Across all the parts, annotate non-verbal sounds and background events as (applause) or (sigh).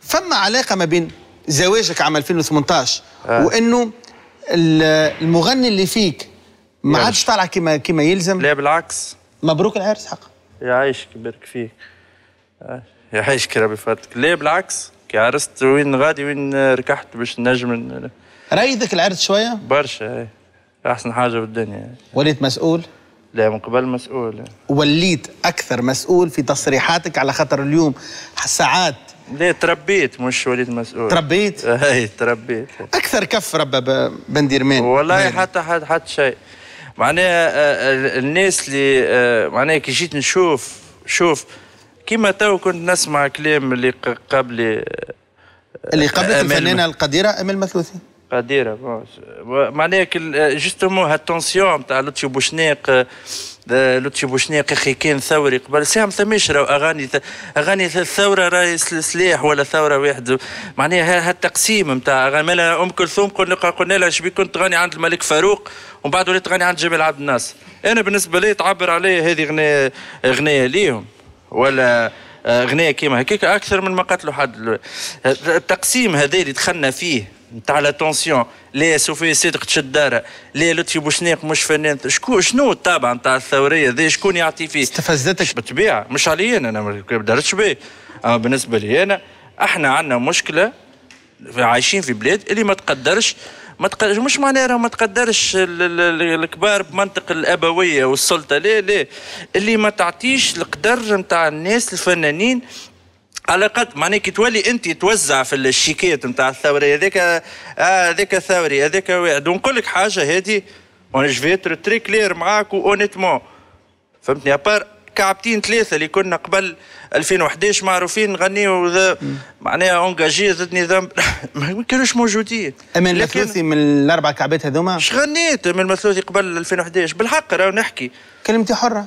فما علاقه ما بين زواجك عام 2018 آه. وانه المغني اللي فيك ما عادش طالع كما كما يلزم لا بالعكس مبروك العرس حق يعيشك يبارك فيك يعيشك ربي فاتك لا بالعكس كي عرست وين غادي وين ركحت باش نجم رايدك العرس شويه برشا إيه. احسن حاجه في الدنيا وليت مسؤول لا من قبل مسؤول وليت اكثر مسؤول في تصريحاتك على خاطر اليوم ساعات ليه تربيت مش وليت مسؤول تربيت؟ (laughs) اي تربيت اكثر كف ربى بن درمان والله حتى حتى, حتى شيء معناها آه، آه، الناس اللي آه، معناها كي جيت نشوف شوف كيما تو كنت نسمع كلام اللي قبل اللي قبلك الفنانه القديره امل مثوثي قديره معناها جوستومون هالتونسيون تاع لطفي بوشناق لطفي بوشنيقي خي كان ثوري قبل ساعه ما ثماش اغاني اغاني الثوره راهي سلاح ولا ثوره واحد معناها هالتقسيم نتاع اغاني مالها ام كلثوم قلنا قلنا لها شبي كنت تغني عند الملك فاروق ومن بعد وليت تغني عند جمال عبد الناصر انا بالنسبه لي تعبر عليا هذه غنيه غنيه ليهم ولا غنيه كيما هكاك اكثر من ما قتلوا حد التقسيم هذا اللي دخلنا فيه نتاع لاتونسيون لا سوفي صدق تشدار لي لا لطفي بوشناق مش فنان شكون شنو الطابع نتاع الثوريه ذي شكون يعطي فيه استفزتك بالطبيعه مش علي انا ما درتش بيه اما آه، بالنسبه لي انا احنا عندنا مشكله عايشين في بلاد اللي ما تقدرش ما تقدرش مش معناها ما تقدرش الكبار بمنطق الابويه والسلطه لا لا اللي ما تعطيش القدر نتاع الناس الفنانين على قد معناها كي تولي انت توزع في الشيكات نتاع الثوري هذاك آه، هذاك ثوري هذاك واحد ونقول لك حاجه هذه اون جفيتر تري كلير معاك اونيتمون فهمتني ابار كعبتين ثلاثه اللي كنا قبل 2011 معروفين نغنيو معناها اونجاجي ضد نظام (laughs) ما كانوش موجودين أمين المثلوثي من الاربع كعبات هذوما اش غنيت أمين المثلوثي قبل 2011 بالحق راه نحكي كلمتي حره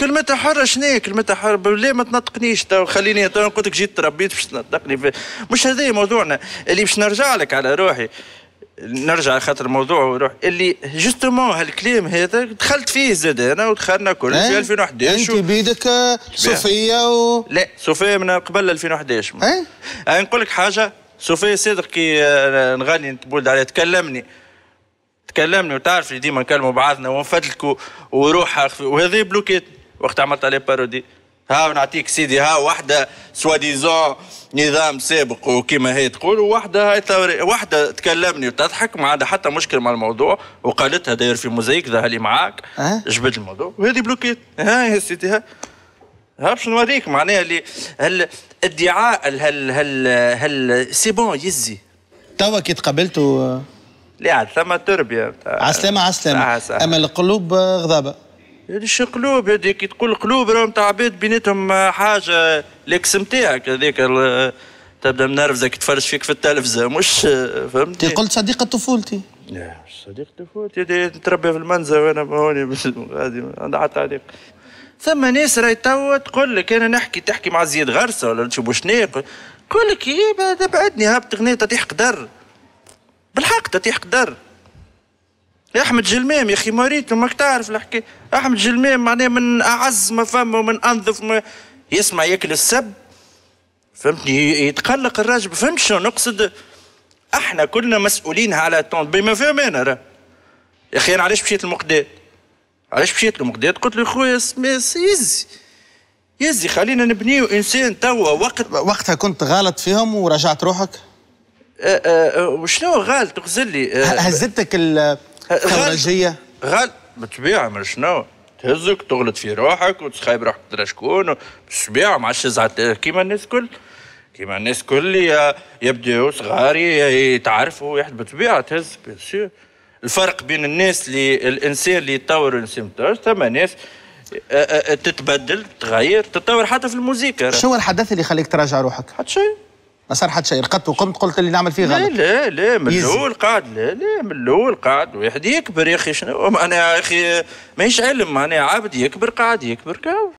كلمتها حرة شنو كلمتها حرة لا ما تنطقنيش تو خليني تو قلت لك جيت تربيت باش تنطقني في... مش هذا موضوعنا اللي باش نرجع لك على روحي نرجع خاطر الموضوع وروح اللي جوستومون هالكلام هذا دخلت فيه زاد انا ودخلنا كل في 2011 إيه؟ انت بيدك صوفيه و... لا صوفيه من قبل 2011 اي نقول لك حاجه صوفيه صدق كي آه، نغني نتبولد عليها تكلمني تكلمني وتعرف اللي ديما نكلموا بعضنا ونفدلكوا وروح وهذه بلوكيت وقت عملت عليه بارودي ها نعطيك سيدي ها واحدة سوا ديزون نظام سابق وكما هي تقول وواحدة هاي ثوري واحدة تكلمني وتضحك ما عندها حتى مشكل مع الموضوع وقالتها داير في موزايك ذا لي معاك أه؟ الموضوع وهذه بلوكيت ها يا سيدي ها ها باش نوريك معناها اللي الادعاء هل هل هل سي بون يزي توا كي تقابلتوا لا ثم تربيه عسلامه عسلامه اما القلوب آه، غضابه هذيش قلوب هذيك كي تقول قلوب راهم تاع عباد بيناتهم آه، حاجه الاكس نتاعك هذيك آه، تبدا منرفزك تفرج فيك في التلفزه مش فهمتني قلت صديقه طفولتي لا مش صديقه طفولتي تربي في المنزه وانا هوني غادي عندها حتى تعليق ثم ناس راهي توا تقول لك انا نحكي تحكي مع زياد غرسه ولا تشوف شنو يقول لك إيه، بعدني هبط غنيطه تحق در بالحق تطيح قدر احمد جلمام يا اخي موريته ماك تعرف الحكايه احمد جلمام معناه من اعز ما فما ومن انظف ما يسمع ياكل السب فهمتني يتقلق الراجل فهمت شنو نقصد احنا كلنا مسؤولين على طون بما فيهم انا راه يا اخي انا علاش مشيت المقداد علاش مشيت لمقداد قلت له خويا يزي يزي خلينا نبنيو انسان توا وقت وقتها كنت غلط فيهم ورجعت روحك وشنو آه، آه، آه، غالط تغزل لي هزتك الخرجيه غالط بالطبيعه ما شنو تهزك تغلط في روحك وتخايب روحك تدرى شكون بالطبيعه مع الشزعات كيما الناس الكل كيما الناس الكل يبداو صغار يتعرفوا واحد بالطبيعه تهز بيان الفرق بين الناس اللي الانسان اللي يتطور الانسان ثم ناس تتبدل تغير تتطور حتى في الموسيقى شنو الحدث اللي خليك تراجع روحك؟ حتى شيء صار حتى شيء رقدت وقمت قلت اللي نعمل فيه غلط لا لا لا من الاول قاعد لا لا من الاول قاعد واحد يكبر يا اخي شنو انا يا اخي ماهيش علم معناها عبد يكبر قاعد يكبر كاو